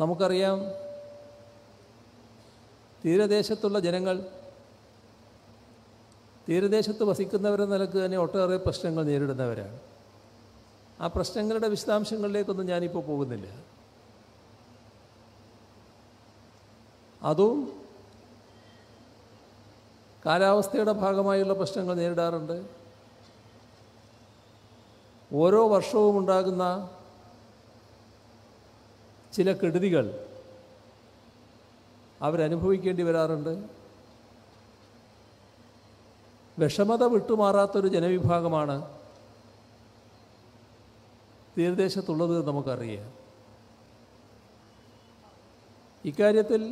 നമുക്കറിയാം തീരദേശത്തുള്ള ജനങ്ങൾ തീരദേശത്ത് വസിക്കുന്നവരെന്ന നിലക്ക് തന്നെ ഒട്ടേറെ പ്രശ്നങ്ങൾ നേരിടുന്നവരാണ് ആ പ്രശ്നങ്ങളുടെ വിശദാംശങ്ങളിലേക്കൊന്നും ഞാനിപ്പോൾ പോകുന്നില്ല അതും കാലാവസ്ഥയുടെ ഭാഗമായുള്ള പ്രശ്നങ്ങൾ നേരിടാറുണ്ട് ഓരോ വർഷവും ഉണ്ടാകുന്ന ചില കെടുതികൾ അവരനുഭവിക്കേണ്ടി വരാറുണ്ട് വിഷമത വിട്ടുമാറാത്തൊരു ജനവിഭാഗമാണ് തീരദേശത്തുള്ളത് നമുക്കറിയാം ഇക്കാര്യത്തിൽ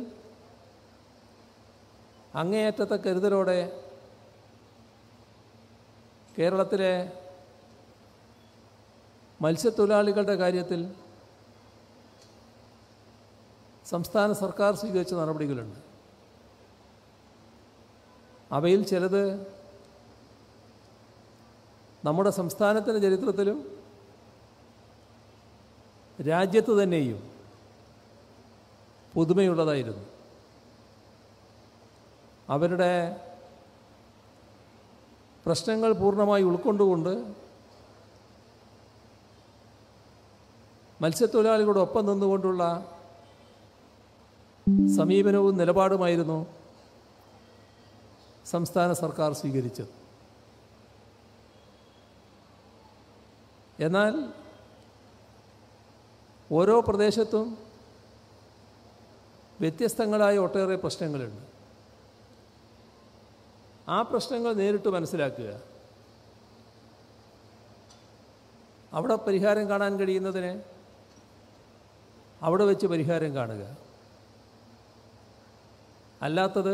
അങ്ങേയറ്റത്തെ കരുതലോടെ കേരളത്തിലെ മത്സ്യത്തൊഴിലാളികളുടെ കാര്യത്തിൽ സംസ്ഥാന സർക്കാർ സ്വീകരിച്ച നടപടികളുണ്ട് അവയിൽ ചിലത് നമ്മുടെ സംസ്ഥാനത്തിൻ്റെ ചരിത്രത്തിലും രാജ്യത്ത് തന്നെയും പുതുമയുള്ളതായിരുന്നു അവരുടെ പ്രശ്നങ്ങൾ പൂർണ്ണമായി ഉൾക്കൊണ്ടുകൊണ്ട് മത്സ്യത്തൊഴിലാളികളോടൊപ്പം നിന്നുകൊണ്ടുള്ള സമീപനവും നിലപാടുമായിരുന്നു സംസ്ഥാന സർക്കാർ സ്വീകരിച്ചത് എന്നാൽ ഓരോ പ്രദേശത്തും വ്യത്യസ്തങ്ങളായ ഒട്ടേറെ പ്രശ്നങ്ങളുണ്ട് ആ പ്രശ്നങ്ങൾ നേരിട്ട് മനസ്സിലാക്കുക അവിടെ പരിഹാരം കാണാൻ കഴിയുന്നതിന് അവിടെ വെച്ച് പരിഹാരം കാണുക അല്ലാത്തത്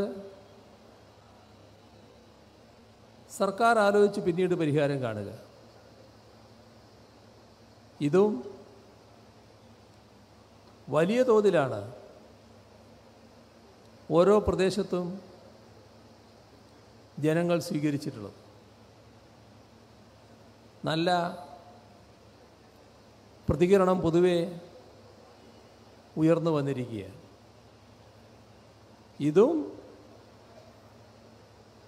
സർക്കാർ ആലോചിച്ച് പിന്നീട് പരിഹാരം കാണുക ഇതും വലിയ തോതിലാണ് ഓരോ പ്രദേശത്തും ജനങ്ങൾ സ്വീകരിച്ചിട്ടുള്ളത് നല്ല പ്രതികരണം പൊതുവെ ഉയർന്നു വന്നിരിക്കുകയാണ് ഇതും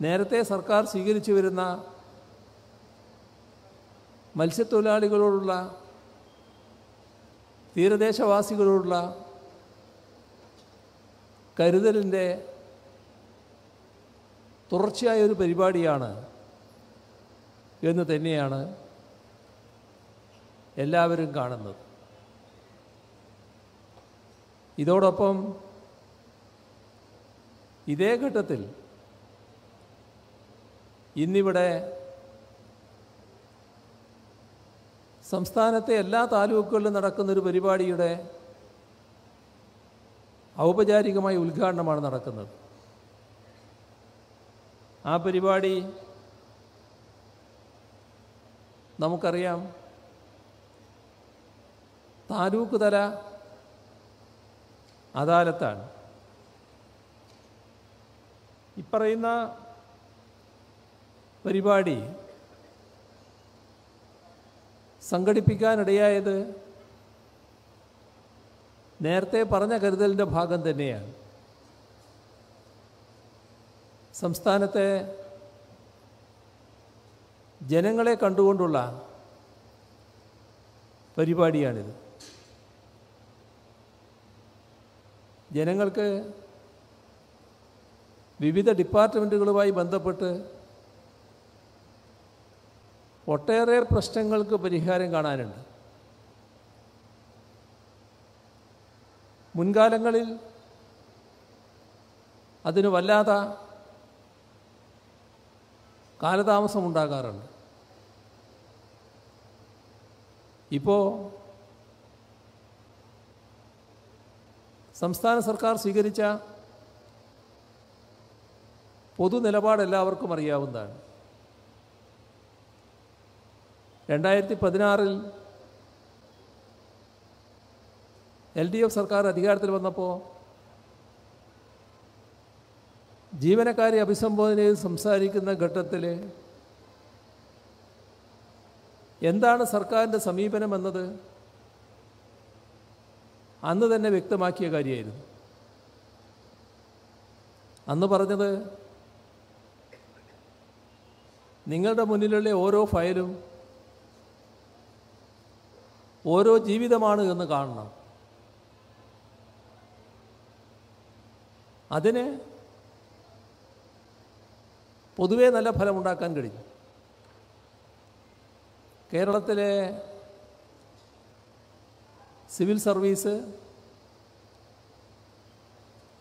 നേരത്തെ സർക്കാർ സ്വീകരിച്ചു വരുന്ന മത്സ്യത്തൊഴിലാളികളോടുള്ള തീരദേശവാസികളോടുള്ള കരുതലിൻ്റെ തുടർച്ചയായ ഒരു പരിപാടിയാണ് എന്ന് തന്നെയാണ് എല്ലാവരും കാണുന്നത് ഇതോടൊപ്പം ഇതേ ഘട്ടത്തിൽ ഇന്നിവിടെ സംസ്ഥാനത്തെ എല്ലാ താലൂക്കുകളിലും നടക്കുന്നൊരു പരിപാടിയുടെ ഔപചാരികമായ ഉദ്ഘാടനമാണ് നടക്കുന്നത് ആ പരിപാടി നമുക്കറിയാം താലൂക്ക് തല അദാലത്താണ് ഈ പറയുന്ന പരിപാടി സംഘടിപ്പിക്കാനിടയായത് നേരത്തെ പറഞ്ഞ കരുതലിൻ്റെ ഭാഗം തന്നെയാണ് സംസ്ഥാനത്തെ ജനങ്ങളെ കണ്ടുകൊണ്ടുള്ള പരിപാടിയാണിത് ജനങ്ങൾക്ക് വിവിധ ഡിപ്പാർട്ട്മെൻറ്റുകളുമായി ബന്ധപ്പെട്ട് ഒട്ടേറെ പ്രശ്നങ്ങൾക്ക് പരിഹാരം കാണാനുണ്ട് മുൻകാലങ്ങളിൽ അതിന് വല്ലാത്ത കാലതാമസം ഉണ്ടാകാറുണ്ട് ഇപ്പോൾ സംസ്ഥാന സർക്കാർ സ്വീകരിച്ച പൊതു നിലപാട് എല്ലാവർക്കും അറിയാവുന്നതാണ് രണ്ടായിരത്തി പതിനാറിൽ എൽ ഡി എഫ് സർക്കാർ അധികാരത്തിൽ വന്നപ്പോൾ ജീവനക്കാരെ അഭിസംബോധന ചെയ്ത് സംസാരിക്കുന്ന ഘട്ടത്തിൽ എന്താണ് സർക്കാരിൻ്റെ സമീപനം എന്നത് അന്ന് തന്നെ വ്യക്തമാക്കിയ കാര്യമായിരുന്നു അന്ന് പറഞ്ഞത് നിങ്ങളുടെ മുന്നിലുള്ള ഓരോ ഫയലും ഓരോ ജീവിതമാണ് എന്ന് കാണണം അതിന് പൊതുവെ നല്ല ഫലമുണ്ടാക്കാൻ കഴിയും കേരളത്തിലെ സിവിൽ സർവീസ്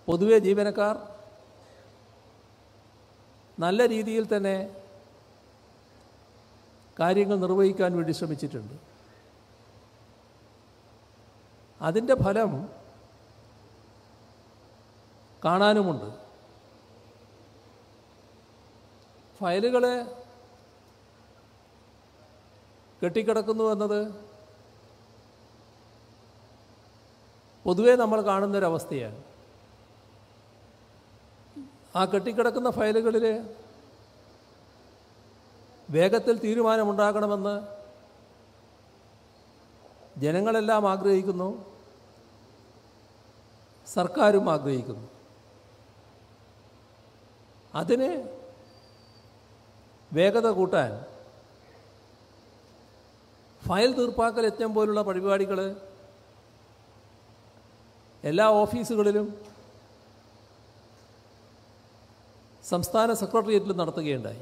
പൊതുവെ ജീവനക്കാർ നല്ല രീതിയിൽ തന്നെ കാര്യങ്ങൾ നിർവഹിക്കാൻ വേണ്ടി ശ്രമിച്ചിട്ടുണ്ട് അതിൻ്റെ ഫലം കാണാനുമുണ്ട് ഫയലുകളെ കെട്ടിക്കിടക്കുന്നു എന്നത് പൊതുവേ നമ്മൾ കാണുന്നൊരവസ്ഥയാണ് ആ കെട്ടിക്കിടക്കുന്ന ഫയലുകളിൽ വേഗത്തിൽ തീരുമാനമുണ്ടാകണമെന്ന് ജനങ്ങളെല്ലാം ആഗ്രഹിക്കുന്നു സർക്കാരും ആഗ്രഹിക്കുന്നു അതിന് വേഗത കൂട്ടാൻ ഫയൽ തീർപ്പാക്കൽ യജ്ഞം പോലുള്ള പരിപാടികൾ എല്ലാ ഓഫീസുകളിലും സംസ്ഥാന സെക്രട്ടേറിയറ്റിലും നടത്തുകയുണ്ടായി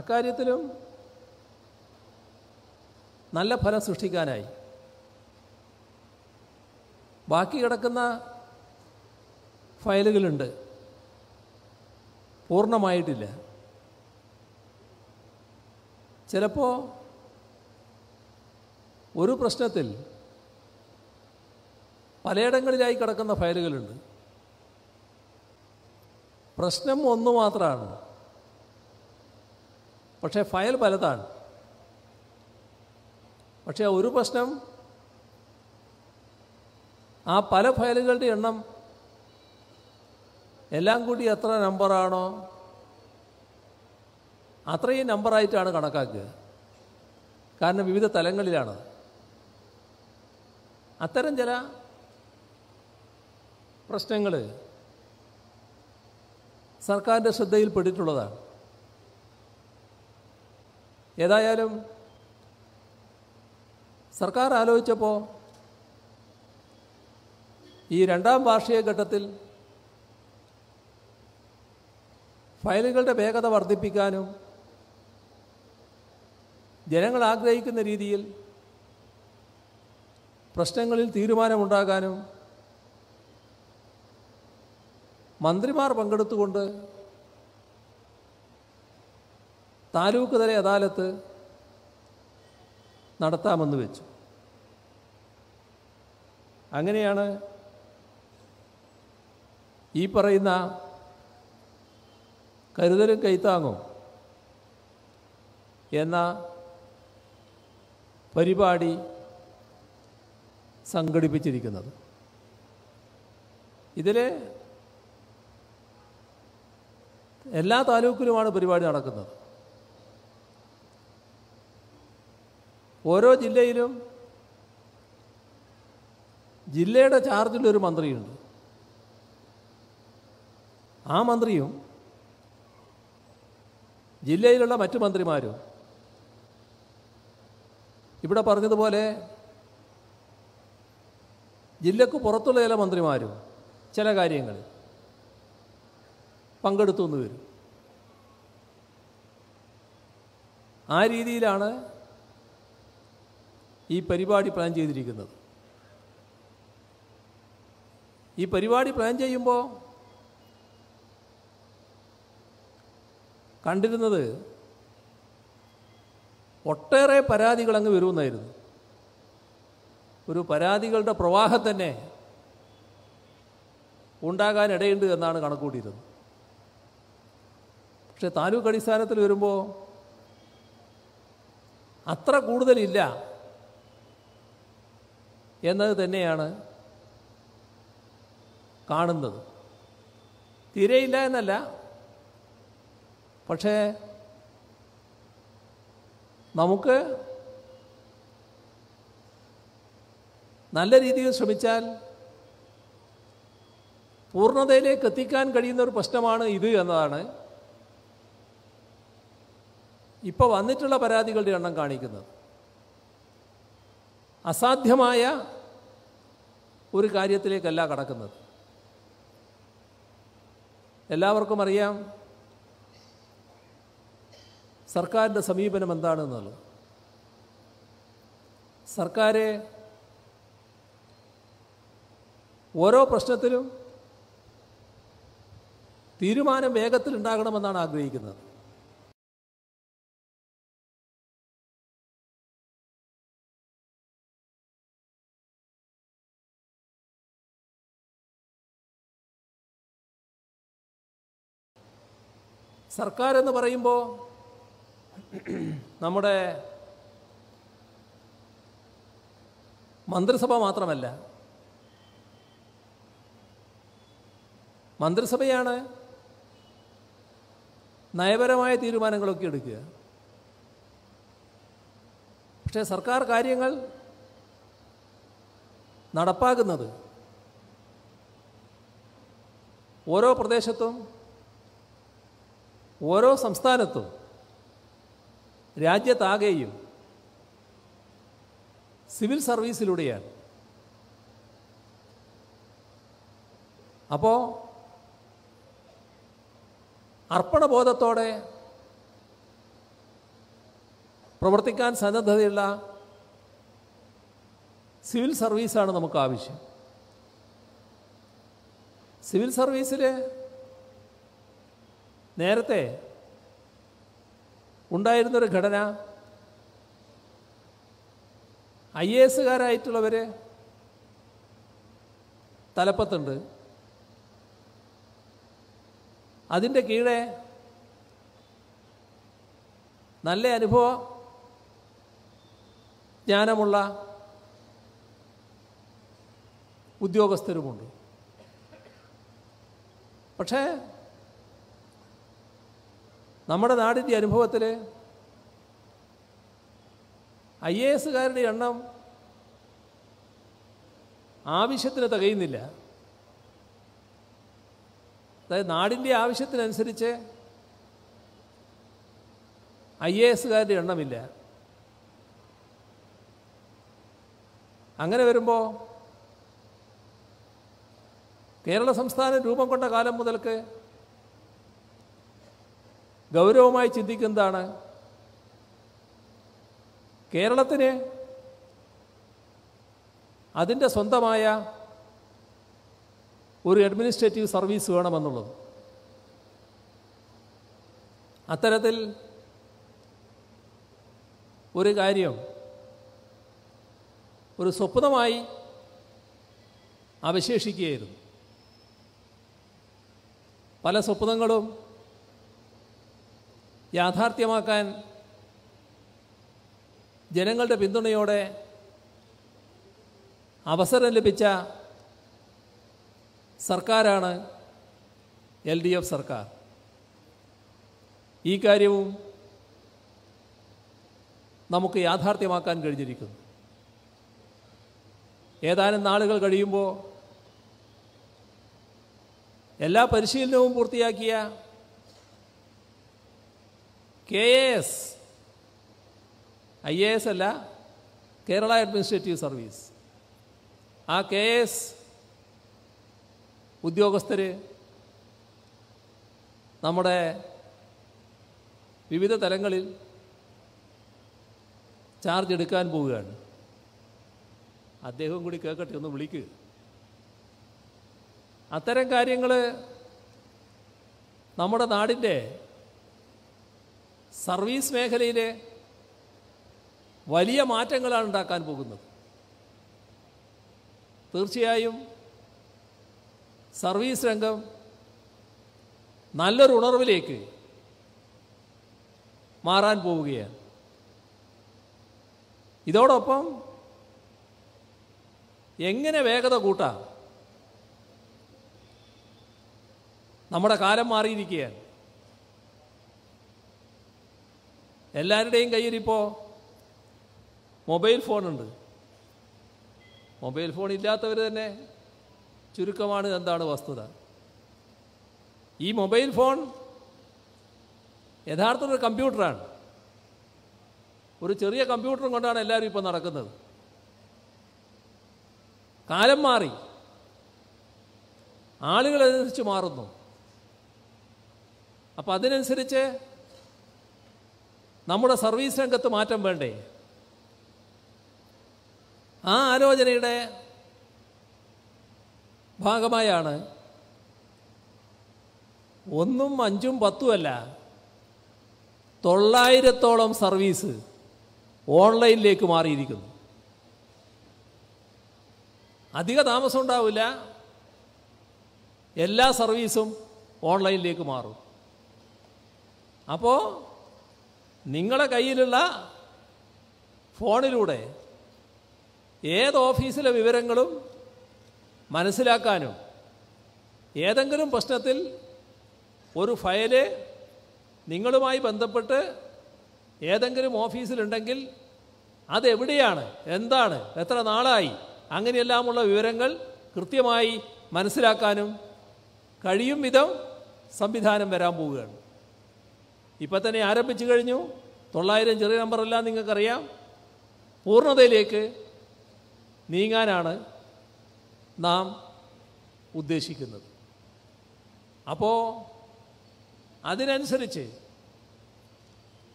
അക്കാര്യത്തിലും നല്ല ഫലം സൃഷ്ടിക്കാനായി ബാക്കി കിടക്കുന്ന ഫയലുകളുണ്ട് പൂർണ്ണമായിട്ടില്ല ചിലപ്പോൾ ഒരു പ്രശ്നത്തിൽ പലയിടങ്ങളിലായി കിടക്കുന്ന ഫയലുകളുണ്ട് പ്രശ്നം ഒന്ന് മാത്രമാണ് പക്ഷേ ഫയൽ പലതാണ് പക്ഷേ ഒരു പ്രശ്നം ആ പല ഫയലുകളുടെ എണ്ണം എല്ലാം കൂടി എത്ര നമ്പറാണോ അത്രയും നമ്പറായിട്ടാണ് കണക്കാക്കുക കാരണം വിവിധ തലങ്ങളിലാണ് അത്തരം ചില പ്രശ്നങ്ങൾ സർക്കാരിൻ്റെ ശ്രദ്ധയിൽപ്പെട്ടിട്ടുള്ളതാണ് ഏതായാലും സർക്കാർ ആലോചിച്ചപ്പോൾ ഈ രണ്ടാം വാർഷിക ഘട്ടത്തിൽ ഫയലുകളുടെ വേഗത വർദ്ധിപ്പിക്കാനും ജനങ്ങൾ ആഗ്രഹിക്കുന്ന രീതിയിൽ പ്രശ്നങ്ങളിൽ തീരുമാനമുണ്ടാകാനും മന്ത്രിമാർ പങ്കെടുത്തുകൊണ്ട് താലൂക്ക് തല അദാലത്ത് നടത്താമെന്ന് വെച്ചു അങ്ങനെയാണ് ഈ പറയുന്ന കരുതലും കൈത്താങ്ങും എന്ന പരിപാടി സംഘടിപ്പിച്ചിരിക്കുന്നത് ഇതിൽ എല്ലാ താലൂക്കിലുമാണ് പരിപാടി നടക്കുന്നത് ഓരോ ജില്ലയിലും ജില്ലയുടെ ചാർജിലൊരു മന്ത്രിയുണ്ട് ആ മന്ത്രിയും ജില്ലയിലുള്ള മറ്റു മന്ത്രിമാരും ഇവിടെ പറഞ്ഞതുപോലെ ജില്ലക്ക് പുറത്തുള്ള ചില മന്ത്രിമാരും ചില കാര്യങ്ങൾ പങ്കെടുത്തു എന്ന് വരും ആ രീതിയിലാണ് ഈ പരിപാടി പ്ലാൻ ചെയ്തിരിക്കുന്നത് ഈ പരിപാടി പ്ലാൻ ചെയ്യുമ്പോൾ കണ്ടിരുന്നത് ഒട്ടേറെ പരാതികൾ അങ്ങ് വരുമെന്നായിരുന്നു ഒരു പരാതികളുടെ പ്രവാഹം തന്നെ ഉണ്ടാകാനിടയുണ്ട് എന്നാണ് കണക്കൂട്ടിയിരുന്നത് പക്ഷേ താലൂക്ക് അടിസ്ഥാനത്തിൽ വരുമ്പോൾ അത്ര കൂടുതലില്ല എന്നത് തന്നെയാണ് കാണുന്നത് തിരയില്ല എന്നല്ല പക്ഷേ നമുക്ക് നല്ല രീതിയിൽ ശ്രമിച്ചാൽ പൂർണ്ണതയിലേക്ക് എത്തിക്കാൻ കഴിയുന്ന ഒരു പ്രശ്നമാണ് ഇത് എന്നതാണ് ഇപ്പോൾ വന്നിട്ടുള്ള പരാതികളുടെ എണ്ണം കാണിക്കുന്നത് അസാധ്യമായ ഒരു കാര്യത്തിലേക്കല്ല കടക്കുന്നത് എല്ലാവർക്കും അറിയാം സർക്കാരിൻ്റെ സമീപനം എന്താണെന്നുള്ളത് സർക്കാരെ ഓരോ പ്രശ്നത്തിലും തീരുമാനം വേഗത്തിൽ ആഗ്രഹിക്കുന്നത് സർക്കാരെന്ന് പറയുമ്പോൾ നമ്മുടെ മന്ത്രിസഭ മാത്രമല്ല മന്ത്രിസഭയാണ് നയപരമായ തീരുമാനങ്ങളൊക്കെ എടുക്കുക പക്ഷേ സർക്കാർ കാര്യങ്ങൾ നടപ്പാക്കുന്നത് ഓരോ പ്രദേശത്തും ഓരോ സംസ്ഥാനത്തും രാജ്യത്താകെയും സിവിൽ സർവീസിലൂടെയാണ് അപ്പോൾ അർപ്പണബോധത്തോടെ പ്രവർത്തിക്കാൻ സന്നദ്ധതയുള്ള സിവിൽ സർവീസാണ് നമുക്ക് ആവശ്യം സിവിൽ സർവീസിൽ നേരത്തെ ഉണ്ടായിരുന്നൊരു ഘടന ഐ എ എസുകാരായിട്ടുള്ളവർ തലപ്പത്തുണ്ട് അതിൻ്റെ കീഴെ നല്ല അനുഭവ ജ്ഞാനമുള്ള ഉദ്യോഗസ്ഥരുമുണ്ട് പക്ഷേ നമ്മുടെ നാടിൻ്റെ അനുഭവത്തിൽ ഐ എ എസുകാരുടെ എണ്ണം ആവശ്യത്തിന് തികയുന്നില്ല അതായത് നാടിൻ്റെ ആവശ്യത്തിനനുസരിച്ച് ഐ എ എസുകാരുടെ എണ്ണമില്ല അങ്ങനെ വരുമ്പോൾ കേരള സംസ്ഥാനം രൂപം കൊണ്ട കാലം മുതൽക്ക് ഗൗരവമായി ചിന്തിക്കുന്നതാണ് കേരളത്തിന് അതിൻ്റെ സ്വന്തമായ ഒരു അഡ്മിനിസ്ട്രേറ്റീവ് സർവീസ് വേണമെന്നുള്ളത് അത്തരത്തിൽ ഒരു കാര്യം ഒരു സ്വപ്നമായി അവശേഷിക്കുകയായിരുന്നു പല സ്വപ്നങ്ങളും യാഥാർത്ഥ്യമാക്കാൻ ജനങ്ങളുടെ പിന്തുണയോടെ അവസരം ലഭിച്ച സർക്കാരാണ് എൽ ഡി എഫ് സർക്കാർ ഈ കാര്യവും നമുക്ക് യാഥാർത്ഥ്യമാക്കാൻ കഴിഞ്ഞിരിക്കുന്നു ഏതാനും നാളുകൾ കഴിയുമ്പോൾ എല്ലാ പരിശീലനവും പൂർത്തിയാക്കിയ K A S I A S അല്ല കേരള അഡ്മിനിസ്ട്രേറ്റീവ് സർവീസ് ആ കെ എസ് ഉദ്യോഗസ്ഥർ നമ്മുടെ വിവിധ തലങ്ങളിൽ ചാർജ് എടുക്കാൻ പോവുകയാണ് അദ്ദേഹവും കൂടി കേൾക്കട്ടെ ഒന്ന് വിളിക്ക് അത്തരം കാര്യങ്ങൾ നമ്മുടെ നാടിൻ്റെ സർവീസ് മേഖലയിലെ വലിയ മാറ്റങ്ങളാണ് ഉണ്ടാക്കാൻ പോകുന്നത് തീർച്ചയായും സർവീസ് രംഗം നല്ലൊരു ഉണർവിലേക്ക് മാറാൻ പോവുകയാണ് ഇതോടൊപ്പം എങ്ങനെ വേഗത കൂട്ടാം നമ്മുടെ കാലം മാറിയിരിക്കുകയാണ് എല്ലാവരുടെയും ഇപ്പോൾ മൊബൈൽ ഫോണുണ്ട് മൊബൈൽ ഫോൺ ഇല്ലാത്തവർ തന്നെ ചുരുക്കമാണ് എന്താണ് വസ്തുത ഈ മൊബൈൽ ഫോൺ യഥാർത്ഥത്തിൽ ഒരു കമ്പ്യൂട്ടറാണ് ഒരു ചെറിയ കമ്പ്യൂട്ടറും കൊണ്ടാണ് എല്ലാവരും ഇപ്പോൾ നടക്കുന്നത് കാലം മാറി ആളുകൾ അതിനനുസരിച്ച് മാറുന്നു അപ്പം അതിനനുസരിച്ച് നമ്മുടെ സർവീസ് രംഗത്ത് മാറ്റം വേണ്ടേ ആ ആലോചനയുടെ ഭാഗമായാണ് ഒന്നും അഞ്ചും പത്തുമല്ല തൊള്ളായിരത്തോളം സർവീസ് ഓൺലൈനിലേക്ക് മാറിയിരിക്കുന്നു അധിക താമസം ഉണ്ടാവില്ല എല്ലാ സർവീസും ഓൺലൈനിലേക്ക് മാറും അപ്പോൾ നിങ്ങളുടെ കയ്യിലുള്ള ഫോണിലൂടെ ഏത് ഓഫീസിലെ വിവരങ്ങളും മനസ്സിലാക്കാനും ഏതെങ്കിലും പ്രശ്നത്തിൽ ഒരു ഫയല് നിങ്ങളുമായി ബന്ധപ്പെട്ട് ഏതെങ്കിലും ഓഫീസിലുണ്ടെങ്കിൽ അതെവിടെയാണ് എന്താണ് എത്ര നാളായി അങ്ങനെയെല്ലാമുള്ള വിവരങ്ങൾ കൃത്യമായി മനസ്സിലാക്കാനും കഴിയും വിധം സംവിധാനം വരാൻ പോവുകയാണ് ഇപ്പം തന്നെ ആരംഭിച്ചു കഴിഞ്ഞു തൊള്ളായിരം ചെറിയ നമ്പറല്ല നിങ്ങൾക്കറിയാം പൂർണ്ണതയിലേക്ക് നീങ്ങാനാണ് നാം ഉദ്ദേശിക്കുന്നത് അപ്പോൾ അതിനനുസരിച്ച്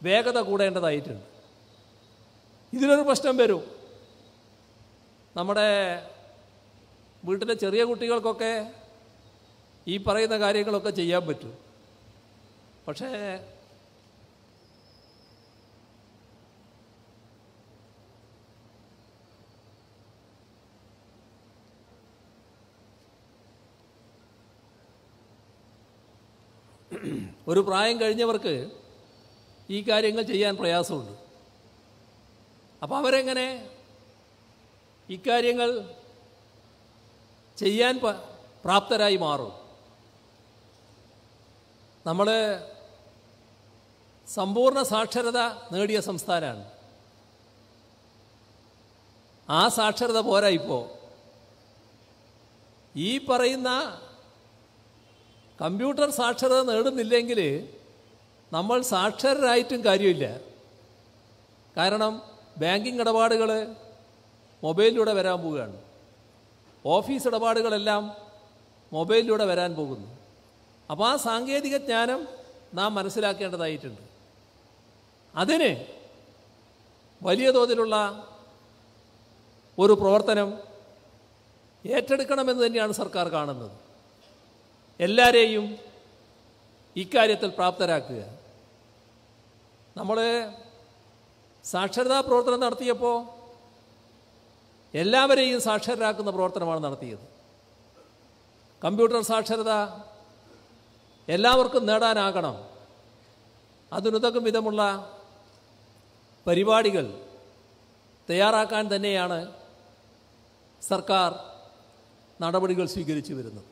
വേഗത കൂടേണ്ടതായിട്ടുണ്ട് ഇതിനൊരു പ്രശ്നം വരും നമ്മുടെ വീട്ടിലെ ചെറിയ കുട്ടികൾക്കൊക്കെ ഈ പറയുന്ന കാര്യങ്ങളൊക്കെ ചെയ്യാൻ പറ്റും പക്ഷേ ഒരു പ്രായം കഴിഞ്ഞവർക്ക് ഈ കാര്യങ്ങൾ ചെയ്യാൻ പ്രയാസമുണ്ട് അപ്പോൾ അവരെങ്ങനെ ഇക്കാര്യങ്ങൾ ചെയ്യാൻ പ്രാപ്തരായി മാറും നമ്മൾ സമ്പൂർണ്ണ സാക്ഷരത നേടിയ സംസ്ഥാനമാണ് ആ സാക്ഷരത പോരാ ഇപ്പോൾ ഈ പറയുന്ന കമ്പ്യൂട്ടർ സാക്ഷരത നേടുന്നില്ലെങ്കിൽ നമ്മൾ സാക്ഷരരായിട്ടും കാര്യമില്ല കാരണം ബാങ്കിങ് ഇടപാടുകൾ മൊബൈലിലൂടെ വരാൻ പോവുകയാണ് ഓഫീസ് ഇടപാടുകളെല്ലാം മൊബൈലിലൂടെ വരാൻ പോകുന്നു അപ്പോൾ ആ സാങ്കേതിക ജ്ഞാനം നാം മനസ്സിലാക്കേണ്ടതായിട്ടുണ്ട് അതിന് വലിയ തോതിലുള്ള ഒരു പ്രവർത്തനം ഏറ്റെടുക്കണമെന്ന് തന്നെയാണ് സർക്കാർ കാണുന്നത് എല്ലാവരെയും ഇക്കാര്യത്തിൽ പ്രാപ്തരാക്കുക നമ്മൾ സാക്ഷരതാ പ്രവർത്തനം നടത്തിയപ്പോൾ എല്ലാവരെയും സാക്ഷരരാക്കുന്ന പ്രവർത്തനമാണ് നടത്തിയത് കമ്പ്യൂട്ടർ സാക്ഷരത എല്ലാവർക്കും നേടാനാകണം അതിനുതകും വിധമുള്ള പരിപാടികൾ തയ്യാറാക്കാൻ തന്നെയാണ് സർക്കാർ നടപടികൾ സ്വീകരിച്ചു വരുന്നത്